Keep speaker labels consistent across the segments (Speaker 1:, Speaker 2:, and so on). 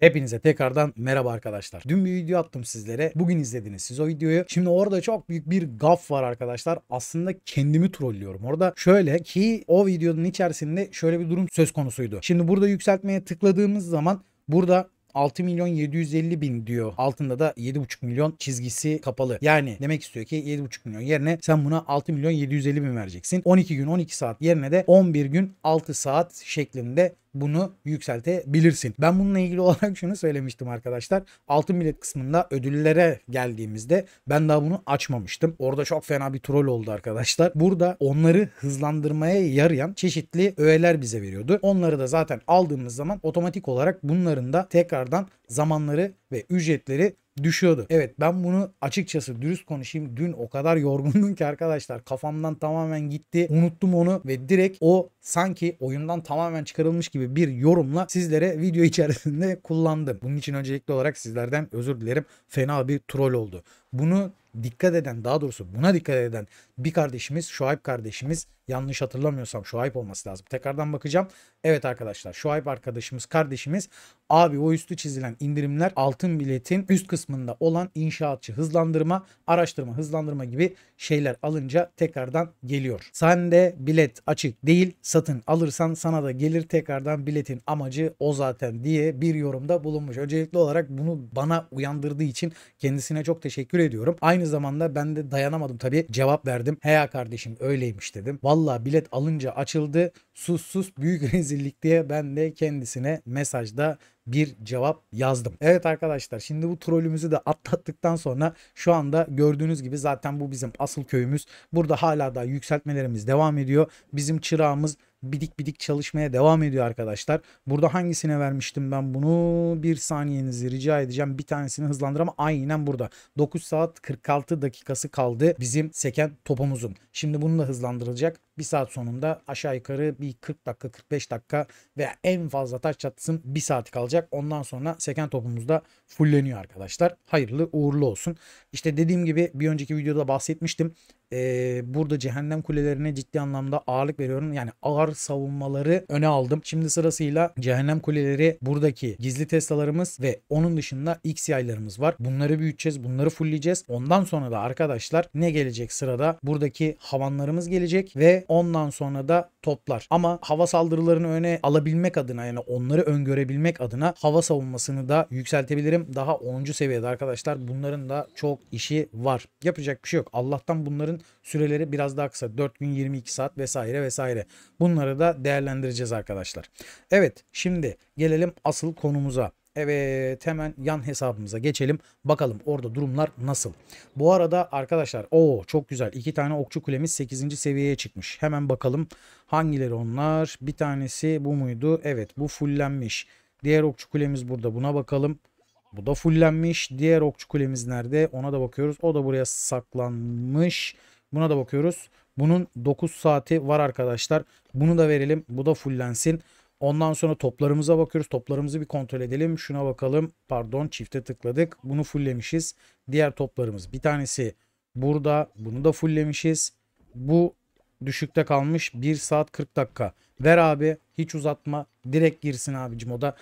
Speaker 1: Hepinize tekrardan merhaba arkadaşlar. Dün bir video attım sizlere. Bugün izlediniz siz o videoyu. Şimdi orada çok büyük bir gaf var arkadaşlar. Aslında kendimi trollüyorum. Orada şöyle ki o videonun içerisinde şöyle bir durum söz konusuydu. Şimdi burada yükseltmeye tıkladığımız zaman burada 6 milyon 750 bin diyor. Altında da 7,5 milyon çizgisi kapalı. Yani demek istiyor ki 7,5 milyon yerine sen buna 6 milyon 750 bin vereceksin. 12 gün 12 saat yerine de 11 gün 6 saat şeklinde bunu yükseltebilirsin. Ben bununla ilgili olarak şunu söylemiştim arkadaşlar. Altın bilet kısmında ödüllere geldiğimizde ben daha bunu açmamıştım. Orada çok fena bir troll oldu arkadaşlar. Burada onları hızlandırmaya yarayan çeşitli öğeler bize veriyordu. Onları da zaten aldığımız zaman otomatik olarak bunların da tekrardan zamanları ve ücretleri düşüyordu. Evet ben bunu açıkçası dürüst konuşayım. Dün o kadar yorgundum ki arkadaşlar kafamdan tamamen gitti. Unuttum onu ve direkt o sanki oyundan tamamen çıkarılmış gibi bir yorumla sizlere video içerisinde kullandım. Bunun için öncelikli olarak sizlerden özür dilerim. Fena bir troll oldu. Bunu dikkat eden daha doğrusu buna dikkat eden bir kardeşimiz Şuayb kardeşimiz yanlış hatırlamıyorsam Şuayb olması lazım. Tekrardan bakacağım. Evet arkadaşlar Şuayb arkadaşımız kardeşimiz abi o üstü çizilen indirimler altın biletin üst kısmında olan inşaatçı hızlandırma araştırma hızlandırma gibi şeyler alınca tekrardan geliyor. Sen de bilet açık değil satın satın alırsan sana da gelir tekrardan biletin amacı o zaten diye bir yorumda bulunmuş. Öncelikli olarak bunu bana uyandırdığı için kendisine çok teşekkür ediyorum. Aynı zamanda ben de dayanamadım tabii cevap verdim. Heya kardeşim öyleymiş dedim. Valla bilet alınca açıldı. Sus sus büyük rezillik diye ben de kendisine mesajda bir cevap yazdım. Evet arkadaşlar şimdi bu trollümüzü de atlattıktan sonra şu anda gördüğünüz gibi zaten bu bizim asıl köyümüz. Burada hala da yükseltmelerimiz devam ediyor. Bizim çırağımız bidik bidik çalışmaya devam ediyor arkadaşlar. Burada hangisine vermiştim ben bunu? Bir saniyenizi rica edeceğim. Bir tanesini hızlandırama aynen burada. 9 saat 46 dakikası kaldı bizim seken topumuzun. Şimdi bunu da hızlandırılacak. Bir saat sonunda aşağı yukarı bir 40 dakika 45 dakika veya en fazla taş çatısın 1 saati kalacak. Ondan sonra seken topumuz da fulleniyor arkadaşlar. Hayırlı uğurlu olsun. İşte dediğim gibi bir önceki videoda bahsetmiştim e, burada cehennem kulelerine ciddi anlamda ağırlık veriyorum. Yani ağır savunmaları öne aldım. Şimdi sırasıyla cehennem kuleleri buradaki gizli testalarımız ve onun dışında X yaylarımız var. Bunları büyüteceğiz. Bunları fullleyeceğiz. Ondan sonra da arkadaşlar ne gelecek sırada? Buradaki havanlarımız gelecek ve ondan sonra da toplar. Ama hava saldırılarını öne alabilmek adına yani onları öngörebilmek adına hava savunmasını da yükseltebilirim. Daha 10. seviyede arkadaşlar bunların da çok işi var. Yapacak bir şey yok. Allah'tan bunların süreleri biraz daha kısa. 4 gün 22 saat vesaire vesaire. Bunları da değerlendireceğiz arkadaşlar. Evet şimdi gelelim asıl konumuza. Evet hemen yan hesabımıza geçelim. Bakalım orada durumlar nasıl. Bu arada arkadaşlar o çok güzel. iki tane okçu kulemiz 8. seviyeye çıkmış. Hemen bakalım hangileri onlar. Bir tanesi bu muydu? Evet bu fullenmiş. Diğer okçu kulemiz burada. Buna bakalım. Bu da fullenmiş. Diğer okçu kulemiz nerede? Ona da bakıyoruz. O da buraya saklanmış. Buna da bakıyoruz. Bunun 9 saati var arkadaşlar. Bunu da verelim. Bu da fullensin. Ondan sonra toplarımıza bakıyoruz. Toplarımızı bir kontrol edelim. Şuna bakalım. Pardon çifte tıkladık. Bunu fulllemişiz. Diğer toplarımız. Bir tanesi burada. Bunu da fulllemişiz. Bu düşükte kalmış 1 saat 40 dakika. Ver abi hiç uzatma direkt girsin abicim o da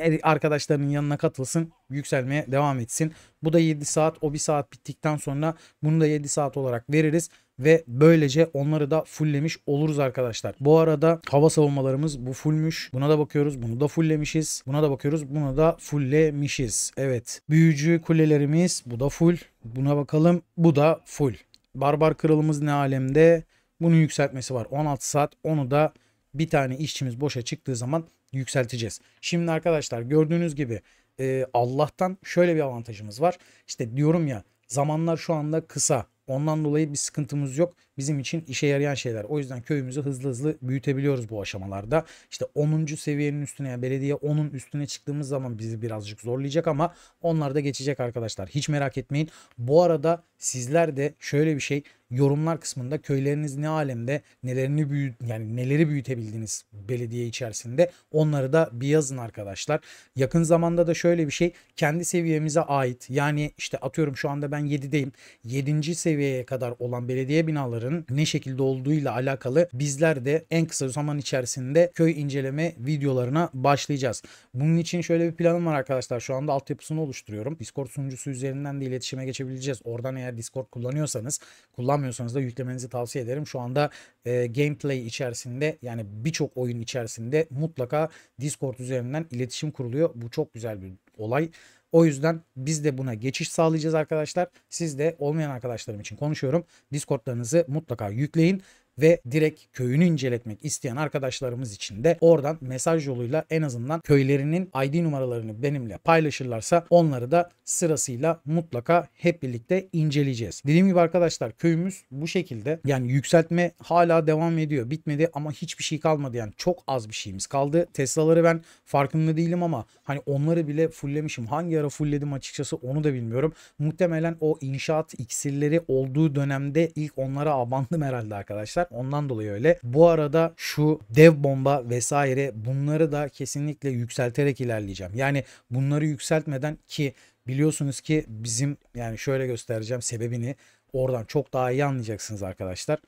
Speaker 1: Er-, arkadaşlarının yanına katılsın. Yükselmeye devam etsin. Bu da 7 saat. O 1 saat bittikten sonra bunu da 7 saat olarak veririz ve böylece onları da fulllemiş oluruz arkadaşlar. Bu arada hava savunmalarımız bu fullmüş. Buna da bakıyoruz. Bunu da fulllemişiz. Buna da bakıyoruz. Bunu da fulllemişiz. Evet. Büyücü kulelerimiz bu da full. Buna bakalım. Bu da full. Barbar kralımız ne alemde? Bunun yükseltmesi var. 16 saat. Onu da bir tane işçimiz boşa çıktığı zaman yükselteceğiz. Şimdi arkadaşlar gördüğünüz gibi e, Allah'tan şöyle bir avantajımız var. İşte diyorum ya zamanlar şu anda kısa. Ondan dolayı bir sıkıntımız yok. Bizim için işe yarayan şeyler. O yüzden köyümüzü hızlı hızlı büyütebiliyoruz bu aşamalarda. İşte 10. seviyenin üstüne yani belediye 10'un üstüne çıktığımız zaman bizi birazcık zorlayacak ama onlar da geçecek arkadaşlar. Hiç merak etmeyin. Bu arada sizler de şöyle bir şey yorumlar kısmında köyleriniz ne alemde nelerini büyüt yani neleri büyütebildiniz belediye içerisinde onları da bir yazın arkadaşlar. Yakın zamanda da şöyle bir şey kendi seviyemize ait yani işte atıyorum şu anda ben 7'deyim. 7. seviyeye kadar olan belediye binaların ne şekilde olduğuyla alakalı bizler de en kısa zaman içerisinde köy inceleme videolarına başlayacağız. Bunun için şöyle bir planım var arkadaşlar. Şu anda altyapısını oluşturuyorum. Discord sunucusu üzerinden de iletişime geçebileceğiz. Oradan eğer Discord kullanıyorsanız kullan Kullanmıyorsanız da yüklemenizi tavsiye ederim. Şu anda e, gameplay içerisinde yani birçok oyun içerisinde mutlaka Discord üzerinden iletişim kuruluyor. Bu çok güzel bir olay. O yüzden biz de buna geçiş sağlayacağız arkadaşlar. Siz de olmayan arkadaşlarım için konuşuyorum. Discord'larınızı mutlaka yükleyin ve direkt köyünü inceletmek isteyen arkadaşlarımız için de oradan mesaj yoluyla en azından köylerinin ID numaralarını benimle paylaşırlarsa onları da sırasıyla mutlaka hep birlikte inceleyeceğiz. Dediğim gibi arkadaşlar köyümüz bu şekilde yani yükseltme hala devam ediyor bitmedi ama hiçbir şey kalmadı yani çok az bir şeyimiz kaldı. Tesla'ları ben farkında değilim ama hani onları bile fulllemişim. Hangi ara fullledim açıkçası onu da bilmiyorum. Muhtemelen o inşaat iksirleri olduğu dönemde ilk onlara abandım herhalde arkadaşlar. Ondan dolayı öyle. Bu arada şu dev bomba vesaire bunları da kesinlikle yükselterek ilerleyeceğim. Yani bunları yükseltmeden ki biliyorsunuz ki bizim yani şöyle göstereceğim sebebini oradan çok daha iyi anlayacaksınız arkadaşlar.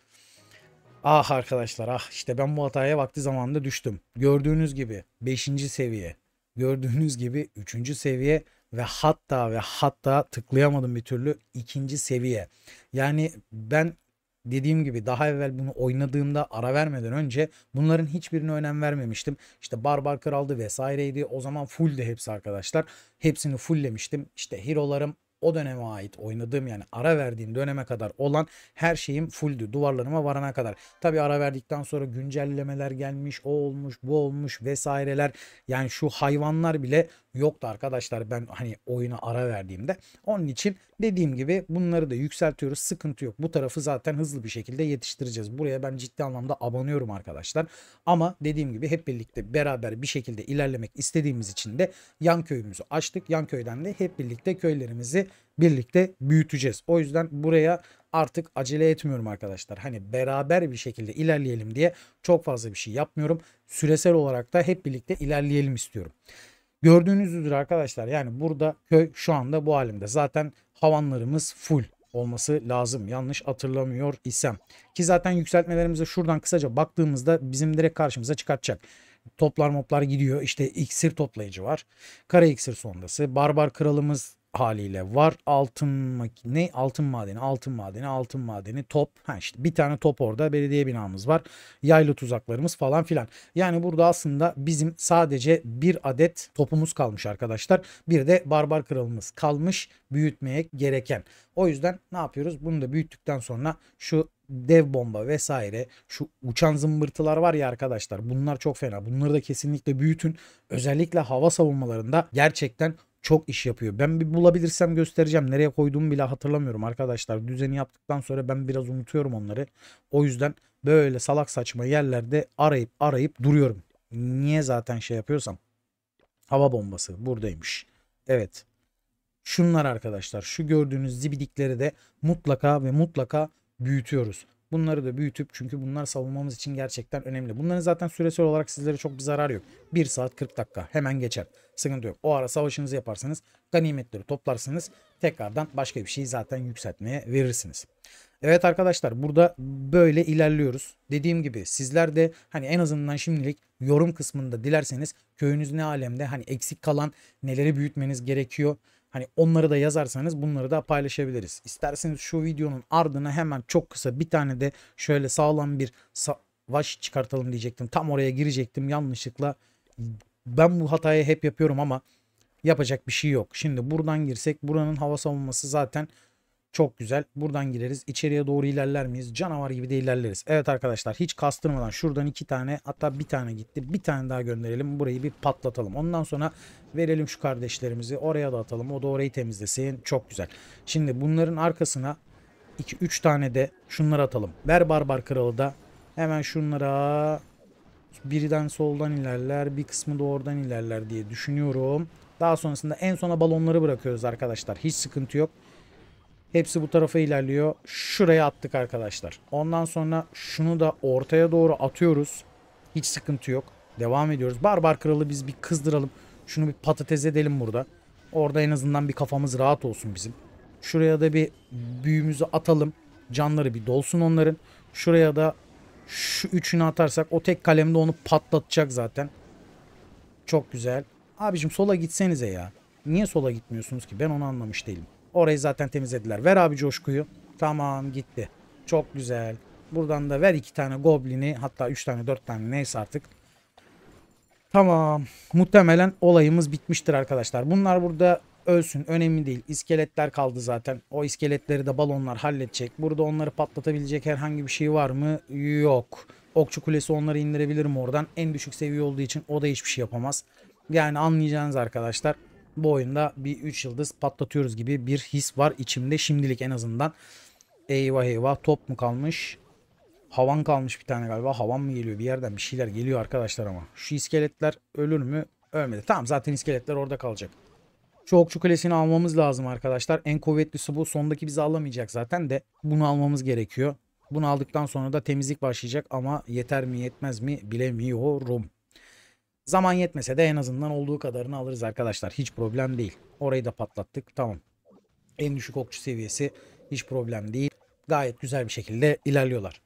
Speaker 1: Ah arkadaşlar ah işte ben bu hataya vakti zamanında düştüm. Gördüğünüz gibi 5. seviye, gördüğünüz gibi 3. seviye ve hatta ve hatta tıklayamadım bir türlü ikinci seviye. Yani ben dediğim gibi daha evvel bunu oynadığımda ara vermeden önce bunların hiçbirine önem vermemiştim. İşte Barbar Kral'dı vesaireydi. O zaman fulldi hepsi arkadaşlar. Hepsini fulllemiştim. İşte hero'larım o döneme ait oynadığım yani ara verdiğim döneme kadar olan her şeyim fulldü duvarlarıma varana kadar. Tabi ara verdikten sonra güncellemeler gelmiş o olmuş bu olmuş vesaireler yani şu hayvanlar bile yoktu arkadaşlar ben hani oyuna ara verdiğimde. Onun için dediğim gibi bunları da yükseltiyoruz sıkıntı yok bu tarafı zaten hızlı bir şekilde yetiştireceğiz. Buraya ben ciddi anlamda abanıyorum arkadaşlar ama dediğim gibi hep birlikte beraber bir şekilde ilerlemek istediğimiz için de yan köyümüzü açtık. Yan köyden de hep birlikte köylerimizi birlikte büyüteceğiz. O yüzden buraya artık acele etmiyorum arkadaşlar. Hani beraber bir şekilde ilerleyelim diye çok fazla bir şey yapmıyorum. Süresel olarak da hep birlikte ilerleyelim istiyorum. Gördüğünüz üzere arkadaşlar yani burada köy şu anda bu halimde. Zaten havanlarımız full olması lazım. Yanlış hatırlamıyor isem. Ki zaten yükseltmelerimize şuradan kısaca baktığımızda bizim direkt karşımıza çıkartacak. Toplar moplar gidiyor. İşte iksir toplayıcı var. Kara iksir sondası. Barbar kralımız haliyle var. Altın makine, altın madeni, altın madeni, altın madeni, top. Ha işte bir tane top orada belediye binamız var. Yaylı tuzaklarımız falan filan. Yani burada aslında bizim sadece bir adet topumuz kalmış arkadaşlar. Bir de barbar kralımız kalmış büyütmeye gereken. O yüzden ne yapıyoruz? Bunu da büyüttükten sonra şu dev bomba vesaire şu uçan zımbırtılar var ya arkadaşlar bunlar çok fena. Bunları da kesinlikle büyütün. Özellikle hava savunmalarında gerçekten çok iş yapıyor. Ben bir bulabilirsem göstereceğim. Nereye koyduğumu bile hatırlamıyorum arkadaşlar. Düzeni yaptıktan sonra ben biraz unutuyorum onları. O yüzden böyle salak saçma yerlerde arayıp arayıp duruyorum. Niye zaten şey yapıyorsam. Hava bombası buradaymış. Evet. Şunlar arkadaşlar şu gördüğünüz zibidikleri de mutlaka ve mutlaka büyütüyoruz. Bunları da büyütüp çünkü bunlar savunmamız için gerçekten önemli. Bunların zaten süresel olarak sizlere çok bir zarar yok. 1 saat 40 dakika hemen geçer. Sıkıntı yok. O ara savaşınızı yaparsanız ganimetleri toplarsınız. Tekrardan başka bir şeyi zaten yükseltmeye verirsiniz. Evet arkadaşlar burada böyle ilerliyoruz. Dediğim gibi sizler de hani en azından şimdilik yorum kısmında dilerseniz köyünüz ne alemde hani eksik kalan neleri büyütmeniz gerekiyor Hani onları da yazarsanız bunları da paylaşabiliriz. İsterseniz şu videonun ardına hemen çok kısa bir tane de şöyle sağlam bir savaş çıkartalım diyecektim. Tam oraya girecektim yanlışlıkla. Ben bu hatayı hep yapıyorum ama yapacak bir şey yok. Şimdi buradan girsek buranın hava savunması zaten çok güzel. Buradan gireriz. İçeriye doğru ilerler miyiz? Canavar gibi de ilerleriz. Evet arkadaşlar hiç kastırmadan şuradan iki tane hatta bir tane gitti. Bir tane daha gönderelim. Burayı bir patlatalım. Ondan sonra verelim şu kardeşlerimizi. Oraya da atalım. O da orayı temizlesin. Çok güzel. Şimdi bunların arkasına 2-3 tane de şunları atalım. Ver Barbar Kralı da hemen şunlara birden soldan ilerler. Bir kısmı da oradan ilerler diye düşünüyorum. Daha sonrasında en sona balonları bırakıyoruz arkadaşlar. Hiç sıkıntı yok. Hepsi bu tarafa ilerliyor. Şuraya attık arkadaşlar. Ondan sonra şunu da ortaya doğru atıyoruz. Hiç sıkıntı yok. Devam ediyoruz. Barbar kralı biz bir kızdıralım. Şunu bir patates edelim burada. Orada en azından bir kafamız rahat olsun bizim. Şuraya da bir büyümüzü atalım. Canları bir dolsun onların. Şuraya da şu üçünü atarsak o tek kalemde onu patlatacak zaten. Çok güzel. Abicim sola gitsenize ya. Niye sola gitmiyorsunuz ki? Ben onu anlamış değilim. Orayı zaten temizlediler. Ver abi coşkuyu. Tamam gitti. Çok güzel. Buradan da ver iki tane goblini. Hatta üç tane dört tane neyse artık. Tamam. Muhtemelen olayımız bitmiştir arkadaşlar. Bunlar burada ölsün. Önemli değil. İskeletler kaldı zaten. O iskeletleri de balonlar halledecek. Burada onları patlatabilecek herhangi bir şey var mı? Yok. Okçu kulesi onları indirebilirim oradan. En düşük seviye olduğu için o da hiçbir şey yapamaz. Yani anlayacağınız arkadaşlar bu oyunda bir 3 yıldız patlatıyoruz gibi bir his var içimde şimdilik en azından. Eyvah eyvah top mu kalmış? Havan kalmış bir tane galiba. Havan mı geliyor bir yerden bir şeyler geliyor arkadaşlar ama. Şu iskeletler ölür mü? Ölmedi. Tamam zaten iskeletler orada kalacak. Şu okçu kulesini almamız lazım arkadaşlar. En kuvvetlisi bu. Sondaki bizi alamayacak zaten de bunu almamız gerekiyor. Bunu aldıktan sonra da temizlik başlayacak ama yeter mi yetmez mi bilemiyorum. Zaman yetmese de en azından olduğu kadarını alırız arkadaşlar. Hiç problem değil. Orayı da patlattık. Tamam. En düşük okçu seviyesi hiç problem değil. Gayet güzel bir şekilde ilerliyorlar.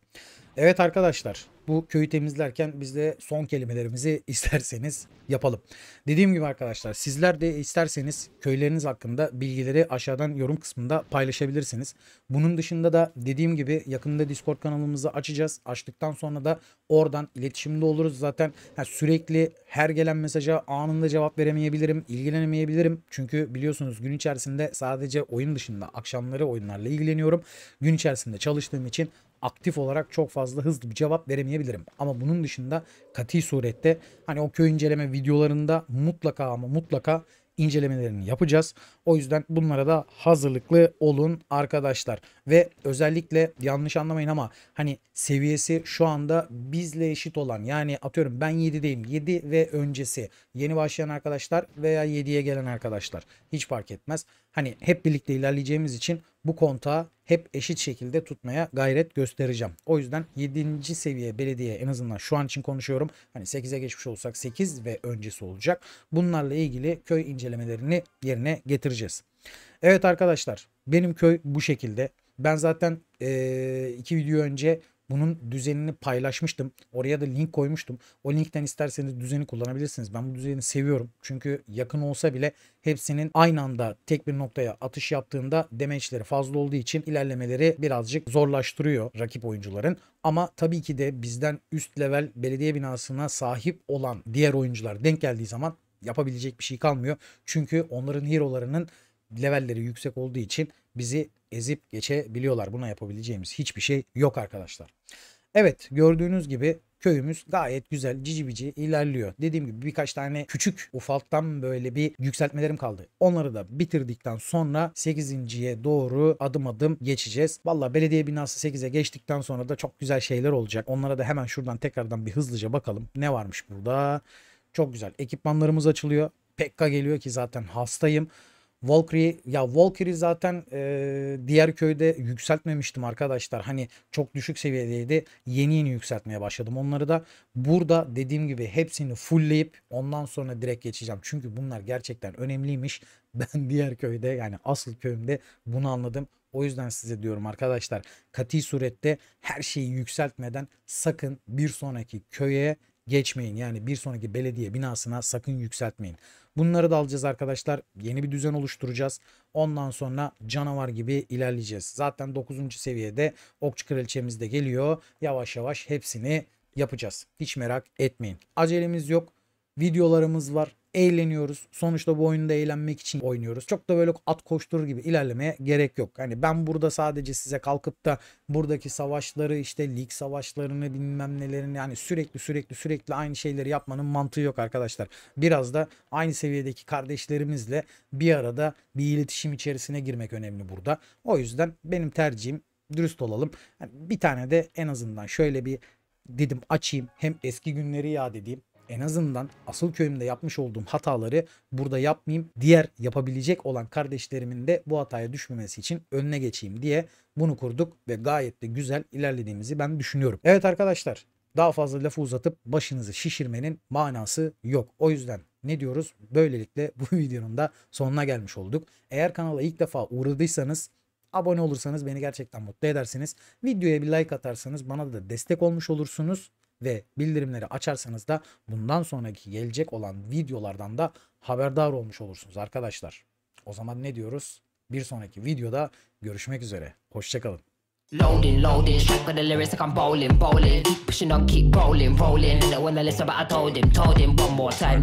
Speaker 1: Evet arkadaşlar bu köyü temizlerken biz de son kelimelerimizi isterseniz yapalım. Dediğim gibi arkadaşlar sizler de isterseniz köyleriniz hakkında bilgileri aşağıdan yorum kısmında paylaşabilirsiniz. Bunun dışında da dediğim gibi yakında Discord kanalımızı açacağız. Açtıktan sonra da oradan iletişimde oluruz. Zaten ha, sürekli her gelen mesaja anında cevap veremeyebilirim, ilgilenemeyebilirim. Çünkü biliyorsunuz gün içerisinde sadece oyun dışında akşamları oyunlarla ilgileniyorum. Gün içerisinde çalıştığım için aktif olarak çok fazla hızlı bir cevap veremeyebilirim. Ama bunun dışında kati surette hani o köy inceleme videolarında mutlaka ama mutlaka incelemelerini yapacağız. O yüzden bunlara da hazırlıklı olun arkadaşlar. Ve özellikle yanlış anlamayın ama hani seviyesi şu anda bizle eşit olan yani atıyorum ben 7'deyim 7 ve öncesi yeni başlayan arkadaşlar veya 7'ye gelen arkadaşlar hiç fark etmez. Hani hep birlikte ilerleyeceğimiz için bu kontağı hep eşit şekilde tutmaya gayret göstereceğim. O yüzden 7. seviye belediye en azından şu an için konuşuyorum. Hani 8'e geçmiş olsak 8 ve öncesi olacak. Bunlarla ilgili köy incelemelerini yerine getireceğiz. Evet arkadaşlar benim köy bu şekilde. Ben zaten e, iki video önce bunun düzenini paylaşmıştım. Oraya da link koymuştum. O linkten isterseniz düzeni kullanabilirsiniz. Ben bu düzeni seviyorum. Çünkü yakın olsa bile hepsinin aynı anda tek bir noktaya atış yaptığında demençleri fazla olduğu için ilerlemeleri birazcık zorlaştırıyor rakip oyuncuların. Ama tabii ki de bizden üst level belediye binasına sahip olan diğer oyuncular denk geldiği zaman yapabilecek bir şey kalmıyor. Çünkü onların hero'larının levelleri yüksek olduğu için bizi ezip geçebiliyorlar. Buna yapabileceğimiz hiçbir şey yok arkadaşlar. Evet gördüğünüz gibi köyümüz gayet güzel cici bici ilerliyor. Dediğim gibi birkaç tane küçük ufaltan böyle bir yükseltmelerim kaldı. Onları da bitirdikten sonra 8.ye doğru adım adım geçeceğiz. Valla belediye binası 8'e geçtikten sonra da çok güzel şeyler olacak. Onlara da hemen şuradan tekrardan bir hızlıca bakalım. Ne varmış burada? Çok güzel. Ekipmanlarımız açılıyor. Pekka geliyor ki zaten hastayım. Valkyrie ya Valkyrie zaten e, diğer köyde yükseltmemiştim arkadaşlar. Hani çok düşük seviyedeydi. Yeni yeni yükseltmeye başladım. Onları da burada dediğim gibi hepsini fullleyip ondan sonra direkt geçeceğim. Çünkü bunlar gerçekten önemliymiş. Ben diğer köyde yani asıl köyümde bunu anladım. O yüzden size diyorum arkadaşlar kati surette her şeyi yükseltmeden sakın bir sonraki köye geçmeyin. Yani bir sonraki belediye binasına sakın yükseltmeyin. Bunları da alacağız arkadaşlar. Yeni bir düzen oluşturacağız. Ondan sonra canavar gibi ilerleyeceğiz. Zaten 9. seviyede okçu kraliçemiz de geliyor. Yavaş yavaş hepsini yapacağız. Hiç merak etmeyin. Acelemiz yok videolarımız var. Eğleniyoruz. Sonuçta bu oyunda eğlenmek için oynuyoruz. Çok da böyle at koşturur gibi ilerlemeye gerek yok. Hani ben burada sadece size kalkıp da buradaki savaşları işte lig savaşlarını bilmem nelerini yani sürekli sürekli sürekli aynı şeyleri yapmanın mantığı yok arkadaşlar. Biraz da aynı seviyedeki kardeşlerimizle bir arada bir iletişim içerisine girmek önemli burada. O yüzden benim tercihim dürüst olalım. Yani bir tane de en azından şöyle bir dedim açayım hem eski günleri yad edeyim en azından asıl köyümde yapmış olduğum hataları burada yapmayayım. Diğer yapabilecek olan kardeşlerimin de bu hataya düşmemesi için önüne geçeyim diye bunu kurduk ve gayet de güzel ilerlediğimizi ben düşünüyorum. Evet arkadaşlar daha fazla lafı uzatıp başınızı şişirmenin manası yok. O yüzden ne diyoruz? Böylelikle bu videonun da sonuna gelmiş olduk. Eğer kanala ilk defa uğradıysanız abone olursanız beni gerçekten mutlu edersiniz. Videoya bir like atarsanız bana da destek olmuş olursunuz ve bildirimleri açarsanız da bundan sonraki gelecek olan videolardan da haberdar olmuş olursunuz arkadaşlar. O zaman ne diyoruz? Bir sonraki videoda görüşmek üzere. Hoşçakalın. Loading, loading, straight for the lyrics like I'm bowling, bowling Pushing on, keep rolling, rolling They don't wanna listen but I told him, told him one more time